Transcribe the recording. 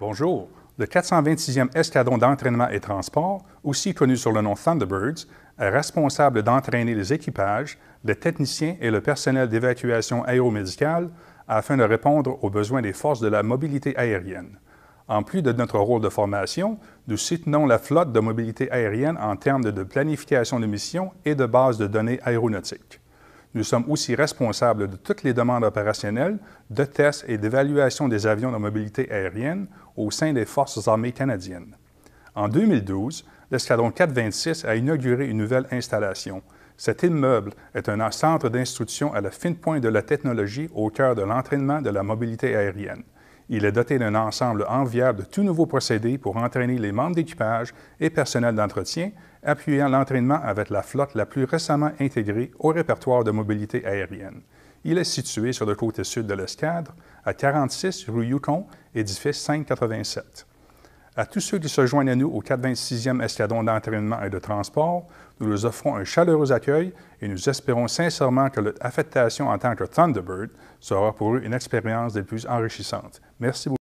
Bonjour. Le 426e Escadron d'entraînement et transport, aussi connu sur le nom Thunderbirds, est responsable d'entraîner les équipages, les techniciens et le personnel d'évacuation aéromédicale afin de répondre aux besoins des forces de la mobilité aérienne. En plus de notre rôle de formation, nous soutenons la flotte de mobilité aérienne en termes de planification de missions et de bases de données aéronautiques. Nous sommes aussi responsables de toutes les demandes opérationnelles, de tests et d'évaluation des avions de mobilité aérienne au sein des Forces armées canadiennes. En 2012, l'escadron 426 a inauguré une nouvelle installation. Cet immeuble est un centre d'instruction à la fine pointe de la technologie au cœur de l'entraînement de la mobilité aérienne. Il est doté d'un ensemble enviable de tout nouveaux procédés pour entraîner les membres d'équipage et personnel d'entretien, appuyant l'entraînement avec la flotte la plus récemment intégrée au répertoire de mobilité aérienne. Il est situé sur le côté sud de l'escadre, à 46 rue Yukon, édifice 587. À tous ceux qui se joignent à nous au 426e escadron d'entraînement et de transport, nous leur offrons un chaleureux accueil et nous espérons sincèrement que l'affectation affectation en tant que Thunderbird sera pour eux une expérience des plus enrichissantes. Merci beaucoup.